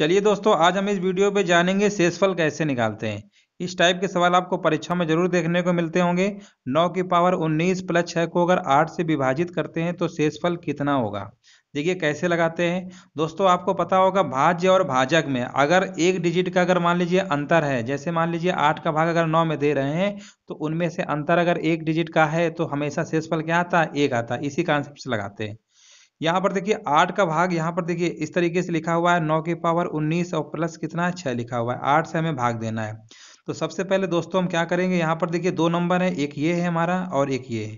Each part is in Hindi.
चलिए दोस्तों आज हम इस वीडियो पे जानेंगे शेषफल कैसे निकालते हैं इस टाइप के सवाल आपको परीक्षा में जरूर देखने को मिलते होंगे नौ की पावर उन्नीस प्लस छः को अगर आठ से विभाजित करते हैं तो शेषफल कितना होगा देखिए कैसे लगाते हैं दोस्तों आपको पता होगा भाज्य और भाजक में अगर एक डिजिट का अगर मान लीजिए अंतर है जैसे मान लीजिए आठ का भाग अगर नौ में दे रहे हैं तो उनमें से अंतर अगर एक डिजिट का है तो हमेशा शेषफल क्या आता है एक आता है इसी कॉन्सेप्ट से लगाते हैं यहाँ पर देखिए आठ का भाग यहाँ पर देखिए इस तरीके से लिखा हुआ है नौ की पावर उन्नीस और प्लस कितना है छः लिखा हुआ है आठ से हमें भाग देना है तो सबसे पहले दोस्तों हम क्या करेंगे यहाँ पर देखिए दो नंबर है एक ये है हमारा और एक ये है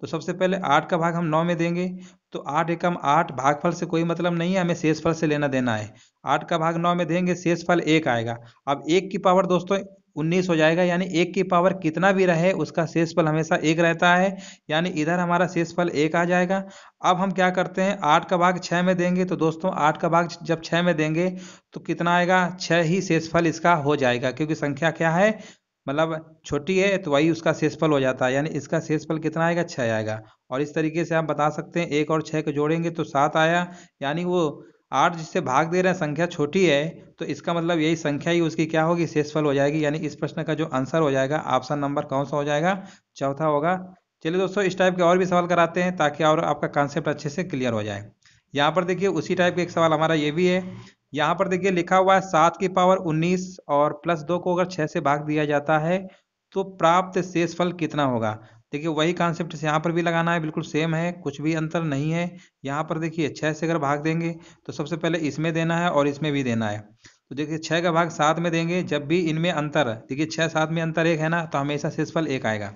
तो सबसे पहले आठ का भाग हम नौ में देंगे तो आठ एकम आठ भागफल से कोई मतलब नहीं है हमें शेष फल से लेना देना है आठ का भाग नौ में देंगे शेष फल एक आएगा अब एक की पावर दोस्तों 19 हो जाएगा यानी एक की पावर कितना भी रहे उसका शेषफल हमेशा एक रहता है यानी इधर हमारा शेषफल एक आ जाएगा अब हम क्या करते हैं आठ का भाग छः में देंगे तो दोस्तों आठ का भाग जब छः में देंगे तो कितना आएगा छः ही शेषफल इसका हो जाएगा क्योंकि संख्या क्या है मतलब छोटी है तो वही उसका शेषफल हो जाता है यानी इसका शेषफल कितना आएगा छः आएगा और इस तरीके से आप बता सकते हैं एक और छः को जोड़ेंगे तो सात आया यानी वो आठ जिससे भाग दे रहे हैं संख्या छोटी है तो इसका मतलब यही संख्या ही उसकी क्या होगी शेषफल हो जाएगी यानी इस प्रश्न का जो आंसर हो जाएगा ऑप्शन नंबर कौन सा हो जाएगा चौथा होगा चलिए दोस्तों इस टाइप के और भी सवाल कराते हैं ताकि और आपका कॉन्सेप्ट अच्छे से क्लियर हो जाए यहाँ पर देखिए उसी टाइप का एक सवाल हमारा ये भी है यहाँ पर देखिए लिखा हुआ है सात की पावर उन्नीस और प्लस दो को अगर छह से भाग दिया जाता है तो प्राप्त शेष कितना होगा देखिए वही कॉन्सेप्ट यहाँ पर भी लगाना है बिल्कुल सेम है कुछ भी अंतर नहीं है यहाँ पर देखिए छः से अगर भाग देंगे तो सबसे पहले इसमें देना है और इसमें भी देना है तो देखिए छः का भाग सात में देंगे जब भी इनमें अंतर देखिए छः सात में अंतर एक है ना तो हमेशा शेषफल एक आएगा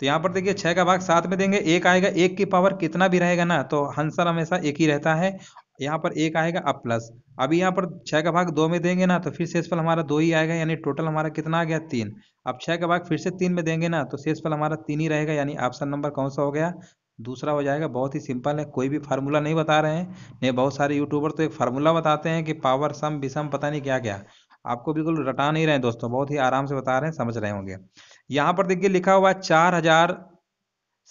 तो यहाँ पर देखिए छः का भाग सात में देंगे एक आएगा एक की पावर कितना भी रहेगा ना तो आंसर हमेशा एक ही रहता है यहाँ पर एक आएगा अब प्लस अभी यहाँ पर छह का भाग दो में देंगे ना तो फिर शेषफल हमारा दो ही आएगा यानी टोटल हमारा कितना आ गया तीन अब छह का भाग फिर से तीन में देंगे ना तो शेषफल हमारा तीन ही रहेगा यानी ऑप्शन नंबर कौन सा हो गया दूसरा हो जाएगा बहुत ही सिंपल है कोई भी फार्मूला नहीं बता रहे हैं नहीं बहुत सारे यूट्यूबर तो एक फार्मूला बताते हैं कि पावर सम विषम पता नहीं क्या क्या आपको बिल्कुल रटा नहीं रहे दोस्तों बहुत ही आराम से बता रहे हैं समझ रहे होंगे यहाँ पर देखिए लिखा हुआ चार हजार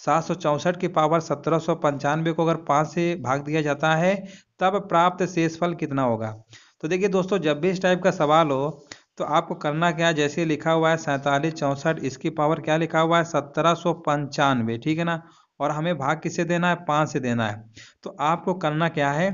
सात सौ की पावर सत्रह सौ पंचानवे को अगर पाँच से भाग दिया जाता है तब प्राप्त शेषफल कितना होगा तो देखिए दोस्तों जब भी इस टाइप का सवाल हो तो आपको करना क्या है जैसे लिखा हुआ है सैंतालीस चौंसठ इसकी पावर क्या लिखा हुआ है सत्रह सौ पंचानवे ठीक है ना और हमें भाग किससे देना है पाँच से देना है तो आपको करना क्या है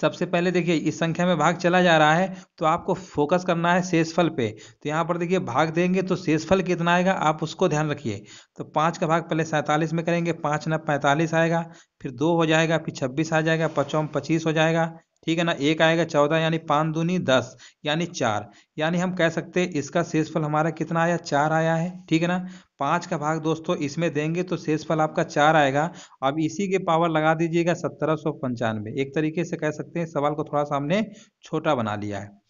सबसे पहले देखिए इस संख्या में भाग चला जा रहा है तो आपको फोकस करना है शेषफल पे तो यहाँ पर देखिए भाग देंगे तो शेषफल कितना आएगा आप उसको ध्यान रखिए तो पाँच का भाग पहले सैंतालीस में करेंगे पाँच न पैंतालीस आएगा फिर दो हो जाएगा फिर छब्बीस आ जाएगा पचौम पच्चीस हो जाएगा ठीक है ना एक आएगा चौदह यानी पाँच दूनी दस यानी चार यानी हम कह सकते हैं इसका शेषफल हमारा कितना आया चार आया है ठीक है ना पाँच का भाग दोस्तों इसमें देंगे तो शेषफल आपका चार आएगा अब इसी के पावर लगा दीजिएगा सत्रह सौ पंचानवे एक तरीके से कह सकते हैं सवाल को थोड़ा सा हमने छोटा बना लिया है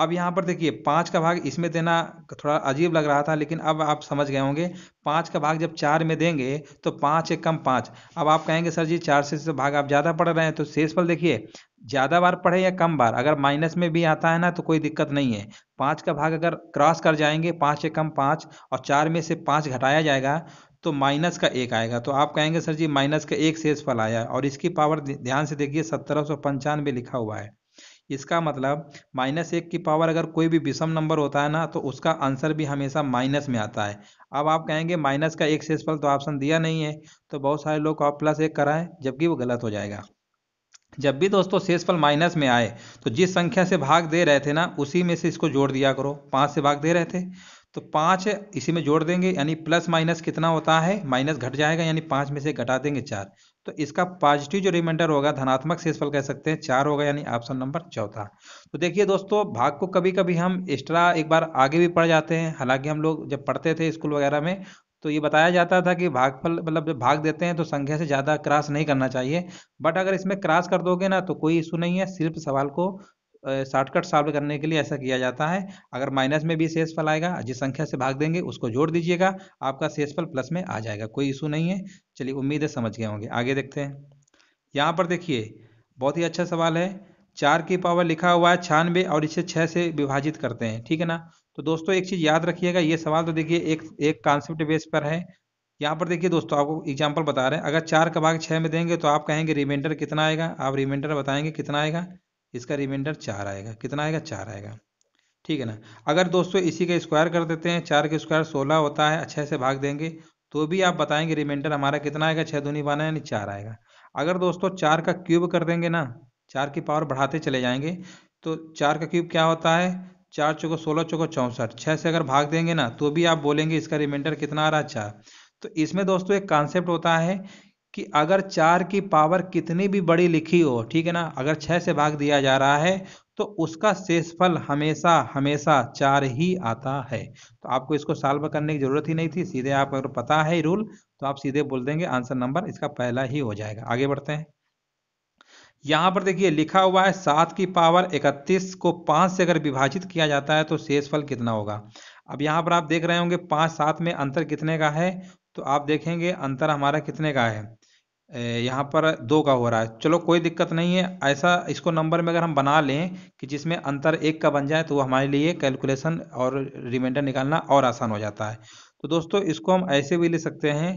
अब यहाँ पर देखिए पाँच का भाग इसमें देना थोड़ा अजीब लग रहा था लेकिन अब आप समझ गए होंगे पाँच का भाग जब चार में देंगे तो पाँच एक कम पाँच अब आप कहेंगे सर जी चार से भाग आप ज़्यादा पढ़ रहे हैं तो शेषफल देखिए ज़्यादा बार पढ़े या कम बार अगर माइनस में भी आता है ना तो कोई दिक्कत नहीं है पांच का भाग अगर क्रॉस कर जाएंगे पांच से कम पांच और चार में से पांच घटाया जाएगा तो माइनस का एक आएगा तो आप कहेंगे सर जी माइनस का एक शेष फल आया और इसकी पावर ध्यान से देखिए सत्रह सौ पंचानवे लिखा हुआ है इसका मतलब माइनस एक की पावर अगर कोई भी विषम नंबर होता है ना तो उसका आंसर भी हमेशा माइनस में आता है अब आप कहेंगे माइनस का एक शेष फल तो ऑप्शन दिया नहीं है तो बहुत सारे लोग प्लस एक कराएं जबकि वो गलत हो जाएगा जब भी दोस्तों शेषफल माइनस में आए तो जिस संख्या से भाग दे रहे थे ना उसी में से इसको जोड़ दिया करो पाँच से भाग दे रहे थे तो पाँच इसी में जोड़ देंगे यानी प्लस माइनस कितना होता है माइनस घट जाएगा यानी पाँच में से घटा देंगे चार तो इसका पॉजिटिव जो रिमाइंडर होगा धनात्मक शेषफल कह सकते हैं चार होगा यानी ऑप्शन नंबर चौथा तो देखिए दोस्तों भाग को कभी कभी हम एक्स्ट्रा एक बार आगे भी पढ़ जाते हैं हालांकि हम लोग जब पढ़ते थे स्कूल वगैरह में तो ये बताया जाता था कि भागफल मतलब जब भाग देते हैं तो संख्या से ज़्यादा क्रॉस नहीं करना चाहिए बट अगर इसमें क्रॉस कर दोगे ना तो कोई इशू नहीं है सिर्फ सवाल को शॉर्टकट सॉल्व करने के लिए ऐसा किया जाता है अगर माइनस में भी शेष फल आएगा जिस संख्या से भाग देंगे उसको जोड़ दीजिएगा आपका शेष फल प्लस में आ जाएगा कोई इशू नहीं है चलिए उम्मीद है समझ गए होंगे आगे देखते हैं यहाँ पर देखिए बहुत ही अच्छा सवाल है चार की पावर लिखा हुआ है छियानवे और इसे छः से विभाजित करते हैं ठीक है ना तो दोस्तों एक चीज़ याद रखिएगा ये सवाल तो देखिए एक एक कॉन्सेप्ट बेस पर है यहाँ पर देखिए दोस्तों आपको एग्जाम्पल बता रहे हैं अगर चार का भाग छः में देंगे तो आप कहेंगे रिमाइंडर कितना आएगा आप रिमाइंडर बताएंगे कितना आएगा इसका रिमाइंडर चार आएगा कितना आएगा चार आएगा ठीक है ना अगर दोस्तों इसी का स्क्वायर कर देते हैं चार का स्क्वायर सोलह होता है अच्छे से भाग देंगे तो भी आप बताएंगे रिमाइंडर हमारा कितना आएगा छः दूनी बारह यानी चार आएगा अगर दोस्तों चार का क्यूब कर देंगे ना चार की पावर बढ़ाते चले जाएंगे तो चार का क्यूब क्या होता है चार चौको सोलह चौको चौंसठ छः से अगर भाग देंगे ना तो भी आप बोलेंगे इसका रिमाइंडर कितना आ रहा चार तो इसमें दोस्तों एक कॉन्सेप्ट होता है कि अगर चार की पावर कितनी भी बड़ी लिखी हो ठीक है ना अगर छः से भाग दिया जा रहा है तो उसका शेषफल हमेशा हमेशा चार ही आता है तो आपको इसको सॉल्व करने की ज़रूरत ही नहीं थी सीधे आप अगर पता है रूल तो आप सीधे बोल देंगे आंसर नंबर इसका पहला ही हो जाएगा आगे बढ़ते हैं यहाँ पर देखिए लिखा हुआ है सात की पावर इकतीस को पाँच से अगर विभाजित किया जाता है तो शेषफल कितना होगा अब यहाँ पर आप देख रहे होंगे पाँच सात में अंतर कितने का है तो आप देखेंगे अंतर हमारा कितने का है यहाँ पर दो का हो रहा है चलो कोई दिक्कत नहीं है ऐसा इसको नंबर में अगर हम बना लें कि जिसमें अंतर एक का बन जाए तो वो हमारे लिए कैलकुलेशन और रिमाइंडर निकालना और आसान हो जाता है तो दोस्तों इसको हम ऐसे भी ले सकते हैं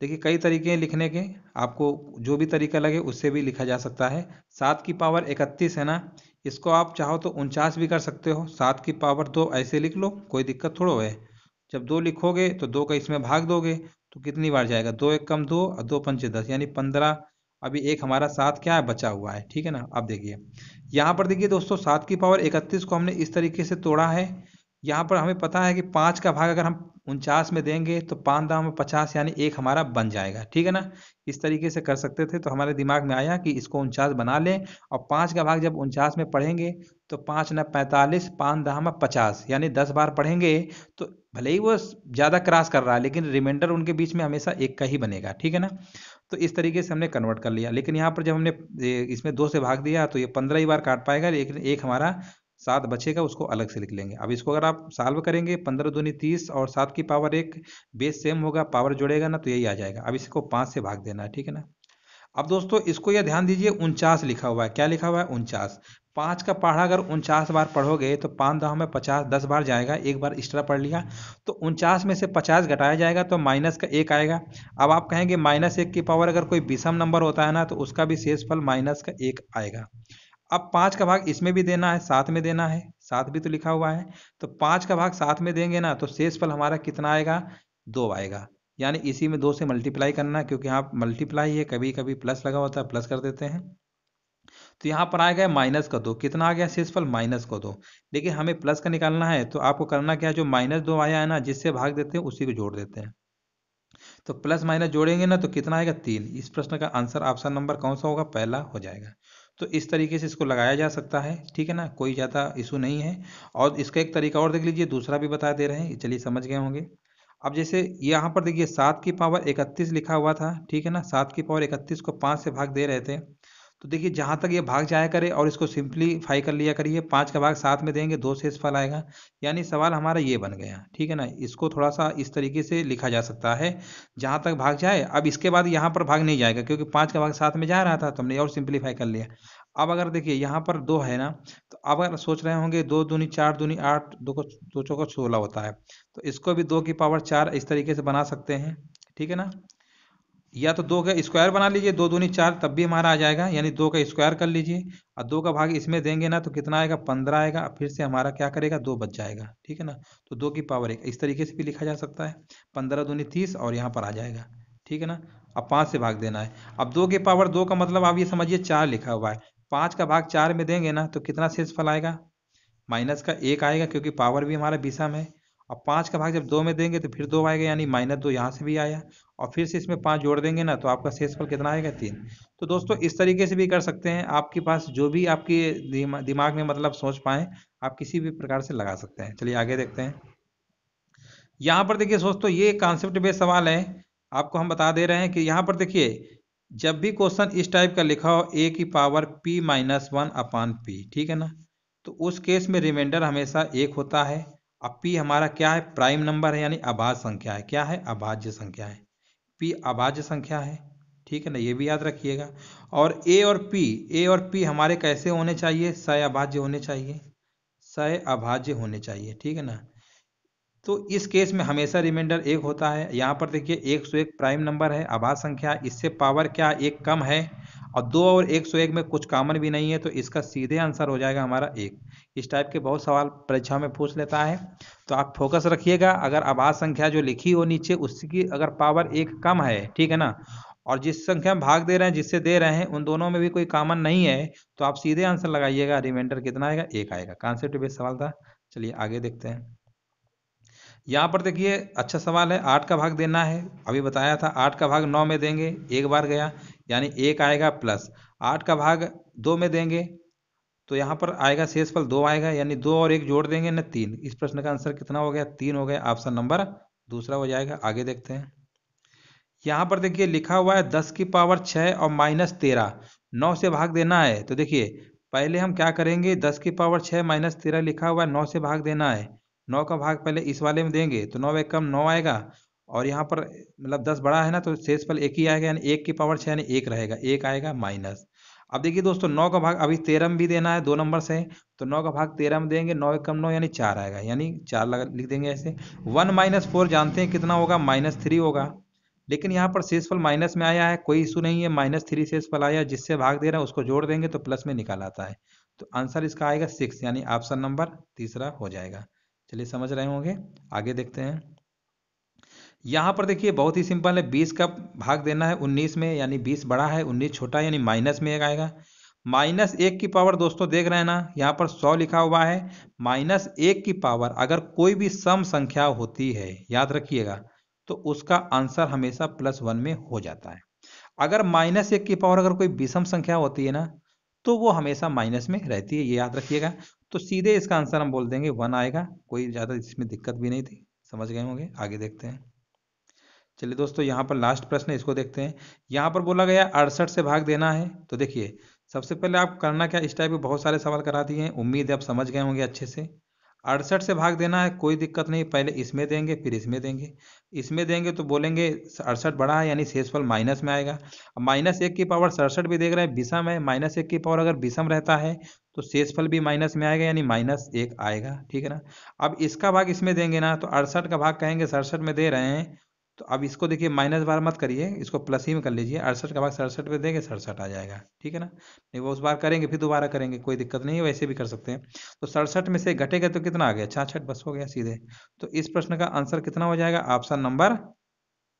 देखिए कई तरीके हैं लिखने के आपको जो भी तरीका लगे उससे भी लिखा जा सकता है सात की पावर इकतीस है ना इसको आप चाहो तो उनचास भी कर सकते हो सात की पावर दो ऐसे लिख लो कोई दिक्कत थोड़ो है जब दो लिखोगे तो दो का इसमें भाग दोगे तो कितनी बार जाएगा दो एक कम दो और दो पंचे दस यानी पंद्रह अभी एक हमारा साथ क्या है बचा हुआ है ठीक है ना अब देखिए यहाँ पर देखिए दोस्तों सात की पावर इकतीस को हमने इस तरीके से तोड़ा है यहाँ पर हमें पता है कि पाँच का भाग अगर हम उनचास में देंगे तो पाँच दाम में पचास यानी एक हमारा बन जाएगा ठीक है ना इस तरीके से कर सकते थे तो हमारे दिमाग में आया कि इसको उनचास बना लें और पाँच का भाग जब उनचास में पढ़ेंगे तो पाँच न पैंतालीस पाँच दाम में पचास यानी दस बार पढ़ेंगे तो भले ही वो ज़्यादा क्रॉस कर रहा है लेकिन रिमाइंडर उनके बीच में हमेशा एक का ही बनेगा ठीक है ना तो इस तरीके से हमने कन्वर्ट कर लिया लेकिन यहाँ पर जब हमने इसमें दो से भाग दिया तो ये पंद्रह ही बार काट पाएगा लेकिन एक हमारा सात बचेगा उसको अलग से लिख लेंगे अब इसको अगर आप साल्व करेंगे पंद्रह दूनी तीस और सात की पावर एक बेस सेम होगा पावर जोड़ेगा ना तो यही आ जाएगा अब इसको पाँच से भाग देना है ठीक है ना अब दोस्तों इसको यह ध्यान दीजिए उनचास लिखा हुआ है क्या लिखा हुआ है उनचास पाँच का पहाड़ा अगर उनचास बार पढ़ोगे तो पाँच दवा में पचास दस बार जाएगा एक बार एक्स्ट्रा पढ़ लिया तो उनचास में से पचास घटाया जाएगा तो माइनस का एक आएगा अब आप कहेंगे माइनस एक की पावर अगर कोई विषम नंबर होता है ना तो उसका भी शेषफल माइनस का एक आएगा अब पांच का भाग इसमें भी देना है साथ में देना है साथ भी तो लिखा हुआ है तो पांच का भाग साथ में देंगे ना तो शेष फल हमारा कितना आएगा दो आएगा यानी इसी में दो से मल्टीप्लाई करना क्योंकि यहाँ मल्टीप्लाई है कभी कभी प्लस लगा होता है प्लस कर देते हैं तो यहाँ पर आ गया माइनस का दो कितना आ गया शेष फल माइनस का दो लेकिन हमें प्लस का निकालना है तो आपको करना क्या है जो माइनस दो आया है ना जिससे भाग देते हैं उसी को जोड़ देते हैं तो प्लस माइनस जोड़ेंगे ना तो कितना आएगा तीन इस प्रश्न का आंसर ऑप्शन नंबर कौन सा होगा पहला हो जाएगा तो इस तरीके से इसको लगाया जा सकता है ठीक है ना कोई ज़्यादा इशू नहीं है और इसका एक तरीका और देख लीजिए दूसरा भी बता दे रहे हैं चलिए समझ गए होंगे अब जैसे यहाँ पर देखिए सात की पावर इकतीस लिखा हुआ था ठीक है ना सात की पावर इकतीस को पाँच से भाग दे रहे थे तो देखिए जहाँ तक ये भाग जाया करे और इसको सिंप्लीफाई कर लिया करिए पाँच का भाग साथ में देंगे दो से फल आएगा यानी सवाल हमारा ये बन गया ठीक है ना इसको थोड़ा सा इस तरीके से लिखा जा सकता है जहाँ तक भाग जाए अब इसके बाद यहाँ पर भाग नहीं जाएगा क्योंकि पाँच का भाग साथ में जा रहा था तो हमने और सिंप्लीफाई कर लिया अब अगर देखिए यहाँ पर दो है ना तो अब अगर सोच रहे होंगे दो दूनी चार दूनी आठ दो को दो चौका सोलह होता है तो इसको भी दो की पावर चार इस तरीके से बना सकते हैं ठीक है ना या तो दो का स्क्वायर बना लीजिए दो दूनी चार तब भी हमारा आ जाएगा यानी दो का स्क्वायर कर लीजिए और दो का भाग इसमें देंगे ना तो कितना आएगा पंद्रह आएगा फिर से हमारा क्या करेगा दो बच जाएगा ठीक है ना तो दो की पावर एक इस तरीके से भी लिखा जा सकता है पंद्रह दूनी तीस और यहाँ पर आ जाएगा ठीक है ना अब पाँच से भाग देना है अब दो की पावर दो का मतलब आप ये समझिए चार लिखा हुआ है पाँच का भाग चार में देंगे ना तो कितना शेष फल आएगा माइनस का एक आएगा क्योंकि पावर भी हमारा विषम है अब पाँच का भाग जब दो में देंगे तो फिर दो आएगा यानी माइनस दो यहाँ से भी आया और फिर से इसमें पाँच जोड़ देंगे ना तो आपका शेषफल कितना आएगा तीन तो दोस्तों इस तरीके से भी कर सकते हैं आपके पास जो भी आपके दिमा, दिमाग में मतलब सोच पाए आप किसी भी प्रकार से लगा सकते हैं चलिए आगे देखते हैं यहाँ पर देखिए दोस्तों ये कॉन्सेप्ट बेस्ड सवाल है आपको हम बता दे रहे हैं कि यहाँ पर देखिए जब भी क्वेश्चन इस टाइप का लिखा हो ए की power p minus one upon p ठीक है ना तो उस केस में रिमाइंडर हमेशा एक होता है अब पी हमारा क्या है प्राइम नंबर है यानी अभाज्य संख्या है क्या है अभाज्य संख्या है पी अभाज्य संख्या है ठीक है ना ये भी याद रखिएगा और ए और पी ए और पी हमारे कैसे होने चाहिए सय अभाज्य होने चाहिए सय अभाज्य होने चाहिए ठीक है ना तो इस केस में हमेशा रिमाइंडर एक होता है यहाँ पर देखिए एक सौ एक प्राइम नंबर है आभास संख्या इससे पावर क्या एक कम है और दो और एक सौ एक में कुछ कॉमन भी नहीं है तो इसका सीधे आंसर हो जाएगा हमारा एक इस टाइप के बहुत सवाल परीक्षा में पूछ लेता है तो आप फोकस रखिएगा अगर आवाज संख्या जो लिखी हो नीचे उसकी अगर पावर एक कम है ठीक है ना और जिस संख्या में भाग दे रहे हैं जिससे दे रहे हैं उन दोनों में भी कोई कॉमन नहीं है तो आप सीधे आंसर लगाइएगा रिमाइंडर कितना आएगा एक आएगा कॉन्सेप्ट बेस्ट सवाल था चलिए आगे देखते हैं यहाँ पर देखिए अच्छा सवाल है आठ का भाग देना है अभी बताया था आठ का भाग नौ में देंगे एक बार गया यानी एक आएगा प्लस आठ का भाग दो में देंगे तो यहाँ पर आएगा शेषफल दो आएगा यानी दो और एक जोड़ देंगे ना तीन इस प्रश्न का आंसर कितना हो गया तीन हो गया ऑप्शन नंबर दूसरा हो जाएगा आगे देखते हैं यहाँ पर देखिए लिखा हुआ है दस की पावर छः और माइनस तेरह नौ से भाग देना है तो देखिए पहले हम क्या करेंगे दस की पावर छः माइनस तेरह लिखा हुआ है नौ से भाग देना है नौ का भाग पहले इस वाले में देंगे तो नौ एक कम नौ आएगा और यहाँ पर मतलब दस बड़ा है ना तो शेष फल एक ही आएगा यानी एक की पावर छः यानी एक रहेगा एक आएगा माइनस अब देखिए दोस्तों नौ का भाग अभी तेरह में भी देना है दो नंबर से तो नौ का भाग तेरह में देंगे नौ एक कम नौ यानी चार आएगा यानी चार लगा लिख देंगे ऐसे वन माइनस फोर जानते हैं कितना होगा माइनस थ्री होगा लेकिन यहाँ पर शेषफल माइनस में आया है कोई इशू नहीं है माइनस थ्री शेषफल आया जिससे भाग दे रहा है उसको जोड़ देंगे तो प्लस में निकाल आता है तो आंसर इसका आएगा सिक्स यानी ऑप्शन नंबर तीसरा हो जाएगा चलिए समझ रहे होंगे आगे देखते हैं यहाँ पर देखिए बहुत ही सिंपल है बीस का भाग देना है उन्नीस में यानी बीस बड़ा है उन्नीस छोटा है यानी माइनस में एक आएगा माइनस एक की पावर दोस्तों देख रहे हैं ना यहाँ पर सौ लिखा हुआ है माइनस एक की पावर अगर कोई भी सम संख्या होती है याद रखिएगा तो उसका आंसर हमेशा प्लस वन में हो जाता है अगर माइनस एक की पावर अगर कोई विषम संख्या होती है ना तो वो हमेशा माइनस में रहती है ये याद रखिएगा तो सीधे इसका आंसर हम बोल देंगे वन आएगा कोई ज़्यादा इसमें दिक्कत भी नहीं थी समझ गए होंगे आगे देखते हैं चलिए दोस्तों यहाँ पर लास्ट प्रश्न इसको देखते हैं यहाँ पर बोला गया अड़सठ से भाग देना है तो देखिए सबसे पहले आप करना क्या इस टाइप के बहुत सारे सवाल करा दिए हैं उम्मीद है आप समझ गए होंगे अच्छे से अड़सठ से भाग देना है कोई दिक्कत नहीं पहले इसमें देंगे फिर इसमें देंगे इसमें देंगे तो बोलेंगे अड़सठ बड़ा है यानी शेषफल माइनस में आएगा अब माइनस एक की पावर सड़सठ भी देख रहे हैं विषम है माइनस एक की पावर अगर विषम रहता है तो शेषफल भी माइनस में आएगा यानी माइनस एक आएगा ठीक है ना अब इसका भाग इसमें देंगे ना तो अड़सठ का भाग कहेंगे सड़सठ में दे रहे हैं तो अब इसको देखिए माइनस बार मत करिए इसको प्लस ही में कर लीजिए अड़सठ का भाग सड़सठ पे देंगे सड़सठ आ जाएगा ठीक है ना नहीं वो उस बार करेंगे फिर दोबारा करेंगे कोई दिक्कत नहीं है वैसे भी कर सकते हैं तो सड़सठ में से घटेगा तो कितना आ गया छाछठ बस हो गया सीधे तो इस प्रश्न का आंसर कितना हो जाएगा ऑप्शन नंबर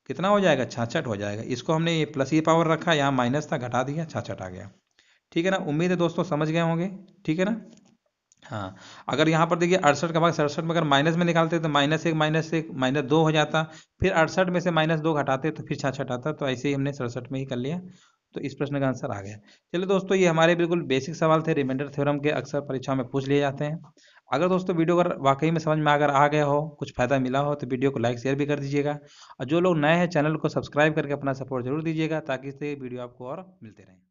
कितना हो जाएगा छाछठ हो जाएगा इसको हमने ये प्लस ही पावर रखा यहाँ माइनस था घटा दिया छाछठ आ गया ठीक है ना उम्मीद है दोस्तों समझ गए होंगे ठीक है ना हाँ अगर यहाँ पर देखिए अड़सठ का भाग सड़सठ में अगर माइनस में निकालते तो माइनस एक माइनस एक माइनस दो हो जाता फिर अड़सठ में से माइनस दो घटाते तो फिर छाछठ आता तो ऐसे ही हमने सड़सठ में ही कर लिया तो इस प्रश्न का आंसर आ गया चलिए दोस्तों ये हमारे बिल्कुल बेसिक सवाल थे रिमाइंडर थ्योरम के अक्सर परीक्षा में पूछ लिए जाते हैं अगर दोस्तों वीडियो अगर वाकई में समझ में अगर आ गया हो कुछ फायदा मिला हो तो वीडियो को लाइक शेयर भी कर दीजिएगा और जो लोग नए हैं चैनल को सब्सक्राइब करके अपना सपोर्ट जरूर दीजिएगा ताकि इससे वीडियो आपको और मिलते रहें